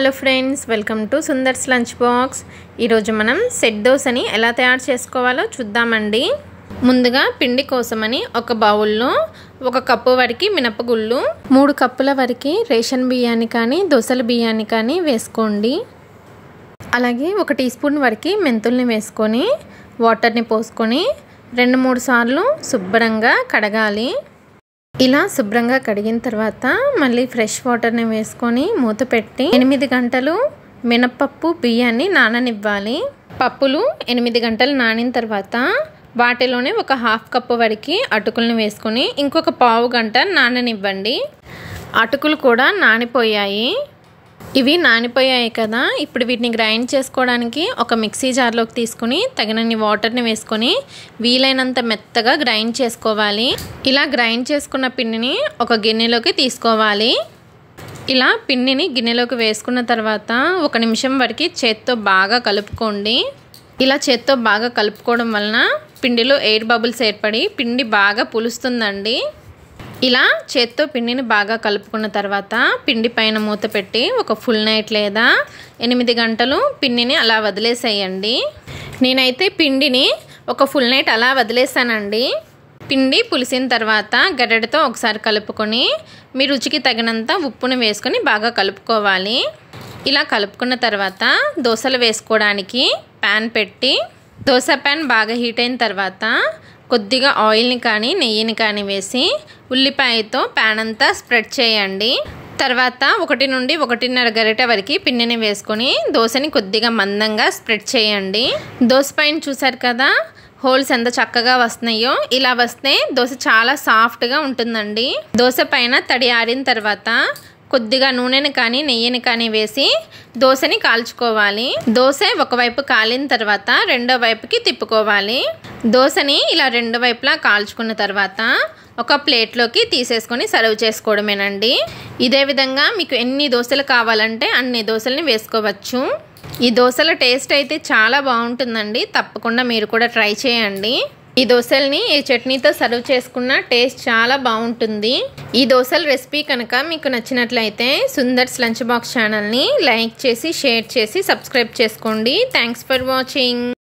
hello friends welcome to Sundar's lunch box ఈరోజు మనం set దోశని ఎలా తయారు చేసుకోవాలో చూద్దామండి ముందుగా పిండి కోసమని ఒక బౌల్లో ఒక కప్పు వరకు మినపగుళ్ళు మూడు కప్పుల వరకు రేషన్ బియ్యాన్ని కానీ దోశల బియ్యాన్ని కానీ వేసుకోండి అలాగే ఒక టీ స్పూన్ వరకు మెంతుల్ని వేసుకొని వాటర్ని పోసుకొని రెండు మూడు సార్లు శుభ్రంగా కడగాలి ఇలా శుభ్రంగా కడిగిన తర్వాత మళ్ళీ ఫ్రెష్ వాటర్ని వేసుకొని మూత పెట్టి ఎనిమిది గంటలు మినపప్పు బియ్యాన్ని నాననివ్వాలి పప్పులు ఎనిమిది గంటలు నానిన తర్వాత వాటిలోనే ఒక హాఫ్ కప్పు వరకు అటుకులను వేసుకొని ఇంకొక పావు గంట నాననివ్వండి అటుకులు కూడా నానిపోయాయి ఇవి నానిపోయాయి కదా ఇప్పుడు వీటిని గ్రైండ్ చేసుకోవడానికి ఒక మిక్సీ జార్లోకి తీసుకుని తగినన్ని వాటర్ని వేసుకొని వీలైనంత మెత్తగా గ్రైండ్ చేసుకోవాలి ఇలా గ్రైండ్ చేసుకున్న పిండిని ఒక గిన్నెలోకి తీసుకోవాలి ఇలా పిండిని గిన్నెలోకి వేసుకున్న తర్వాత ఒక నిమిషం వరకు చేత్తో బాగా కలుపుకోండి ఇలా చేత్తో బాగా కలుపుకోవడం వలన పిండిలో ఎయిర్ బబుల్స్ ఏర్పడి పిండి బాగా పులుస్తుందండి ఇలా చేత్తో పిండిని బాగా కలుపుకున్న తర్వాత పిండి పైన మూత పెట్టి ఒక ఫుల్ నైట్ లేదా ఎనిమిది గంటలు పిండిని అలా వదిలేసేయండి నేనైతే పిండిని ఒక ఫుల్ నైట్ అలా వదిలేసానండి పిండి పులిసిన తర్వాత గడ్డతో ఒకసారి కలుపుకొని మీ రుచికి తగినంత ఉప్పును వేసుకొని బాగా కలుపుకోవాలి ఇలా కలుపుకున్న తర్వాత దోశలు వేసుకోవడానికి ప్యాన్ పెట్టి దోశ ప్యాన్ బాగా హీట్ అయిన తర్వాత కొద్దిగా ఆయిల్ని కానీ నెయ్యిని కానీ వేసి ఉల్లిపాయతో ప్యాన్ అంతా స్ప్రెడ్ చేయండి తర్వాత ఒకటి నుండి ఒకటిన్నర గరిట వరకు పిండిని వేసుకొని దోశని కొద్దిగా మందంగా స్ప్రెడ్ చేయండి దోశ పైన చూసారు కదా హోల్స్ ఎంత చక్కగా వస్తున్నాయో ఇలా వస్తే దోశ చాలా సాఫ్ట్గా ఉంటుందండి దోశ పైన తడి ఆరిన తర్వాత కొద్దిగా నూనెని కానీ నెయ్యిని కానీ వేసి దోశని కాల్చుకోవాలి దోశ ఒకవైపు కాలిన తర్వాత రెండో వైపుకి తిప్పుకోవాలి దోశని ఇలా రెండు వైపులా కాల్చుకున్న తర్వాత ఒక ప్లేట్లోకి తీసేసుకొని సర్వ్ చేసుకోవడమేనండి ఇదే విధంగా మీకు ఎన్ని దోశలు కావాలంటే అన్ని దోశల్ని వేసుకోవచ్చు ఈ దోశల టేస్ట్ అయితే చాలా బాగుంటుందండి తప్పకుండా మీరు కూడా ట్రై చేయండి ఈ దోశల్ని ఈ చట్నీతో సర్వ్ చేసుకున్న టేస్ట్ చాలా బాగుంటుంది ఈ దోశల రెసిపీ కనుక మీకు నచ్చినట్లయితే సుందర్స్ లంచ్ బాక్స్ ఛానల్ని లైక్ చేసి షేర్ చేసి సబ్స్క్రైబ్ చేసుకోండి థ్యాంక్స్ ఫర్ వాచింగ్